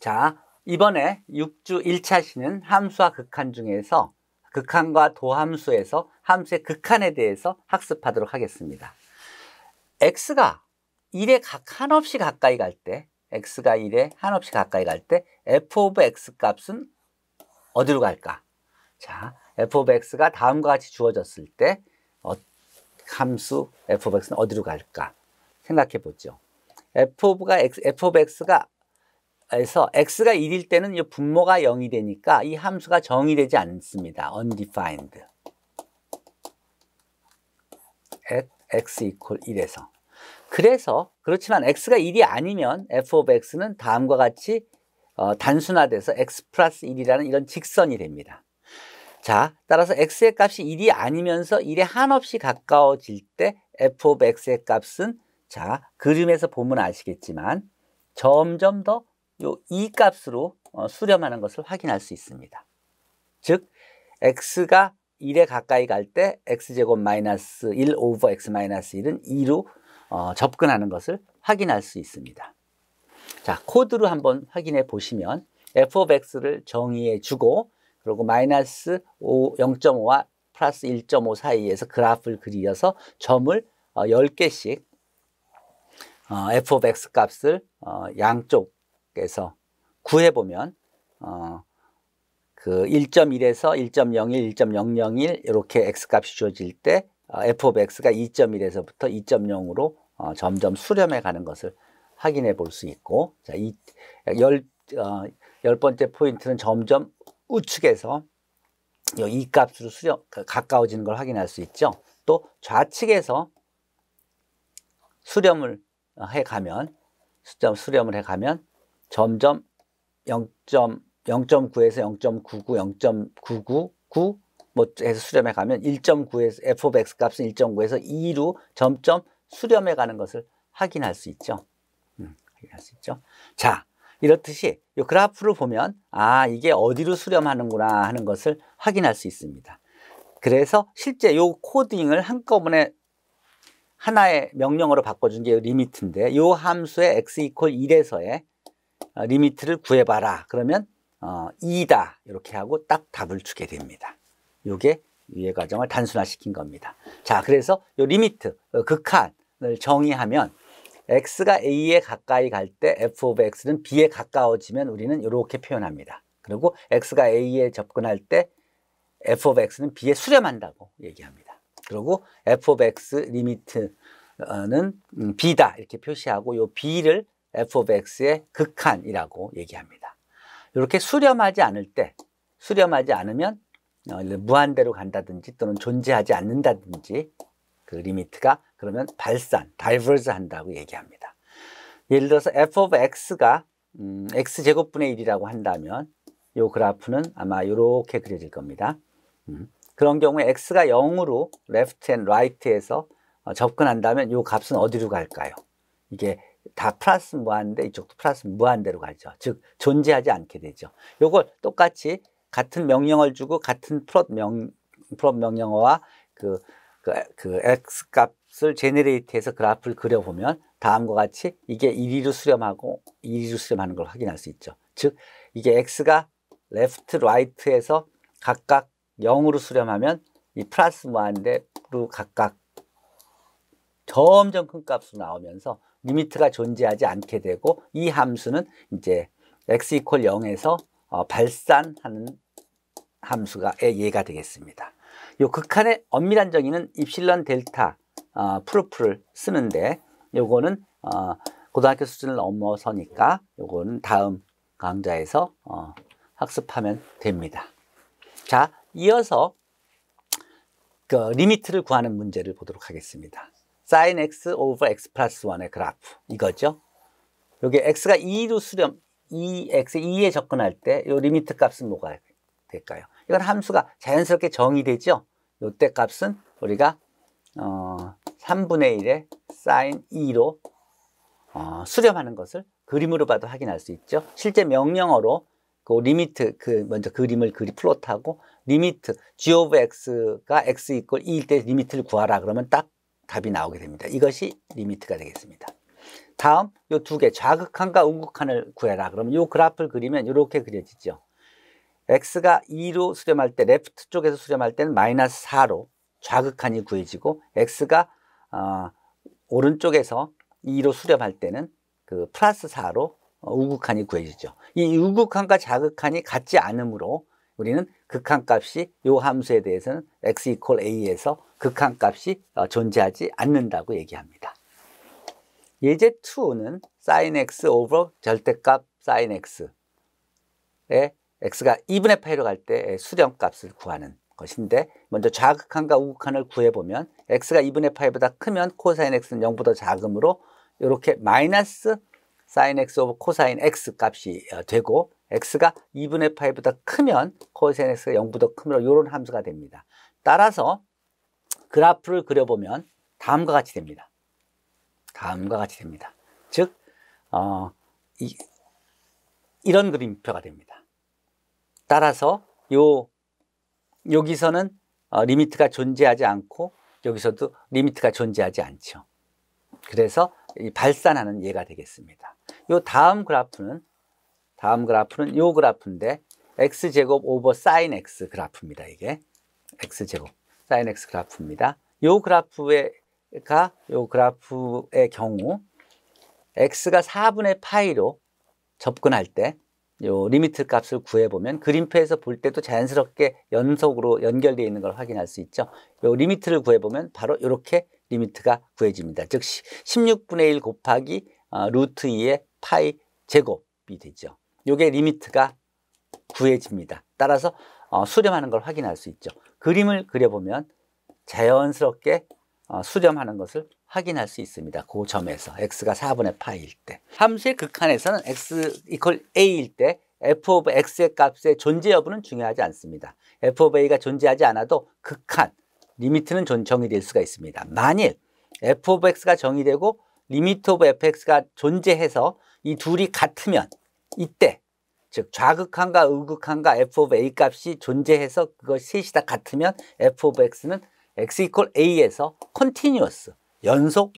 자, 이번에 6주 1차시는 함수와 극한 중에서 극한과 도함수에서 함수의 극한에 대해서 학습하도록 하겠습니다. x가 1에 각 한없이 가까이 갈 때, x가 1에 한없이 가까이 갈 때 f of x 값은 어디로 갈까? 자, f of x가 다음과 같이 주어졌을 때 어, 함수 f of x는 어디로 갈까? 생각해 보죠. f of, x, f of x가 에서 x가 1일 때는 이 분모가 0이 되니까 이 함수가 정의되지 않습니다. undefined. at x equal 1에서. 그래서 그렇지만 x가 1이 아니면 f of x는 다음과 같이 어, 단순화돼서 x 플러스 1이라는 이런 직선이 됩니다. 자, 따라서 x의 값이 1이 아니면서 1에 한없이 가까워질 때 f of x의 값은 자, 그림에서 보면 아시겠지만 점점 더이 값으로 어, 수렴하는 것을 확인할 수 있습니다. 즉 x가 1에 가까이 갈 때 x제곱 마이너스 1 오버 x 마이너스 1은 2로 어, 접근하는 것을 확인할 수 있습니다. 자, 코드로 한번 확인해 보시면 f of x를 정의해 주고 그리고 마이너스 0.5와 플러스 1.5 사이에서 그래프를 그리어서 점을 어, 10개씩 어, f of x 값을 어, 양쪽 그래서 9해보면 어, 그 1.1에서 1.01, 1.001 이렇게 x값이 주어질 때 어, f of x가 2.1에서부터 2.0으로 어, 점점 수렴해 가는 것을 확인해 볼 수 있고 자, 이, 열, 어, 번째 포인트는 점점 우측에서 이 값으로 수렴, 가까워지는 걸 확인할 수 있죠. 또 좌측에서 수렴을 어, 해 가면 수렴, 수렴을 해 가면 점점 0. 0.9에서 0.99, 0.999, 뭐 해서 수렴해 가면 1.9에서 f of x 값은 1.9에서 2로 점점 수렴해 가는 것을 확인할 수 있죠. 음, 확인할 수 있죠. 자, 이렇듯이 이 그래프를 보면 아, 이게 어디로 수렴하는구나 하는 것을 확인할 수 있습니다. 그래서 실제 이 코딩을 한꺼번에 하나의 명령어로 바꿔준 게 리미트인데 이 함수의 x 이퀄 1에서의 어, 리미트를 구해봐라. 그러면 어, 2다 이렇게 하고 딱 답을 주게 됩니다. 이게 위의 과정을 단순화시킨 겁니다. 자, 그래서 이 리미트, 극한을 어, 그 정의하면 x가 a에 가까이 갈 때 f of x는 b에 가까워지면 우리는 이렇게 표현합니다. 그리고 x가 a에 접근할 때 f of x는 b에 수렴한다고 얘기합니다. 그리고 f of x 리미트는 음, b다 이렇게 표시하고 이 b를 f of x의 극한이라고 얘기합니다. 이렇게 수렴하지 않을 때 수렴하지 않으면 어, 무한대로 간다든지 또는 존재하지 않는다든지 그 리미트가 그러면 발산, 다이버즈 한다고 얘기합니다. 예를 들어서 f of x가 음, x제곱분의 1이라고 한다면 이 그래프는 아마 이렇게 그려질 겁니다. 음, 그런 경우에 x가 0으로 left and right에서 어, 접근한다면 이 값은 어디로 갈까요? 이게 다 플러스 무한대 이쪽도 플러스 무한대로 가죠. 즉 존재하지 않게 되죠. 요걸 똑같이 같은 명령을 주고 같은 플롯 명 플롯 명령어와 그, 그, 그 x 값을 제네레이트해서 그래프를 그려보면 다음과 같이 이게 1위로 수렴하고 2위로 수렴하는 걸 확인할 수 있죠. 즉 이게 x가 레프트 라이트에서 각각 0으로 수렴하면 이 플러스 무한대로 각각 점점 큰 값으로 나오면서 리미트가 존재하지 않게 되고 이 함수는 이제 x 이퀄 0에서 어, 발산하는 함수가 예가 되겠습니다. 요 극한의 엄밀한 정의는 입실런 델타 어, 프루프를 쓰는데 요거는 어, 고등학교 수준을 넘어서니까 요거는 다음 강좌에서 어, 학습하면 됩니다. 자, 이어서 그 리미트를 구하는 문제를 보도록 하겠습니다. sin x over x 플러스 1의 그래프 이거죠. 여기 x가 2로 수렴 2x e, 2에 접근할 때 이 리미트 값은 뭐가 될까요? 이건 함수가 자연스럽게 정의되죠. 요 때 값은 우리가 어, 3분의 1의 sin 2로 어, 수렴하는 것을 그림으로 봐도 확인할 수 있죠. 실제 명령어로 그 리미트 그 먼저 그림을 그리 플롯하고 리미트 g of x가 x 이퀄 2일 때 리미트를 구하라 그러면 딱 답이 나오게 됩니다. 이것이 리미트가 되겠습니다. 다음 이 두개 좌극한과 우극한을 구해라. 그러면 이 그래프를 그리면 이렇게 그려지죠. x가 2로 수렴할 때 레프트 쪽에서 수렴할 때는 마이너스 4로 좌극한이 구해지고 x가 어, 오른쪽에서 2로 수렴할 때는 그 플러스 4로 우극한이 어, 구해지죠. 이 우극한과 좌극한이 같지 않으므로 우리는 극한값이 요 함수에 대해서는 x equal a에서 극한값이 어, 존재하지 않는다고 얘기합니다. 예제 2는 sin x over 절대값 sin x에 x가 2분의 파이로 갈 때 수렴값을 구하는 것인데 먼저 좌극한과 우극한을 구해보면 x가 2분의 파이보다 크면 코사인 x는 0보다 작으로 이렇게 마이너스 sin x 오브 코사인 x 값이 어, 되고 x가 2분의 5보다 크면 코사 x가 0보다 크면 이런 함수가 됩니다. 따라서 그래프를 그려보면 다음과 같이 됩니다. 다음과 같이 됩니다. 즉, 어, 이, 이런 그림표가 됩니다. 따라서 요 여기서는 어, 리미트가 존재하지 않고 여기서도 리미트가 존재하지 않죠. 그래서 발산하는 예가 되겠습니다. 요 다음 그래프는 다음 그래프는 요 그래프인데 x제곱 오버 사인 x 그래프입니다. 이게 x제곱 사인 x 그래프입니다. 요 그래프가 요 그래프의 경우 x가 4분의 파이로 접근할 때 요 리미트 값을 구해보면 그림표에서 볼 때도 자연스럽게 연속으로 연결되어 있는 걸 확인할 수 있죠. 요 리미트를 구해보면 바로 이렇게 리미트가 구해집니다. 즉 16분의 1 곱하기 어, 루트 2의 파이 제곱이 되죠. 요게 리미트가 구해집니다. 따라서 어, 수렴하는 걸 확인할 수 있죠. 그림을 그려보면 자연스럽게 어, 수렴하는 것을 확인할 수 있습니다. 그 점에서 x가 4분의 파일 때 함수의 극한에서는 x 이퀄 a일 때 f of x의 값의 존재 여부는 중요하지 않습니다. f of a가 존재하지 않아도 극한, 리미트는 정의될 수가 있습니다. 만일 f of x가 정의되고 리미트 오브 fx가 존재해서 이 둘이 같으면 이때 즉 좌극한과 우극한과 f of a 값이 존재해서 그걸 셋이 다 같으면 f of x는 x 이퀄 a에서 continuous 연속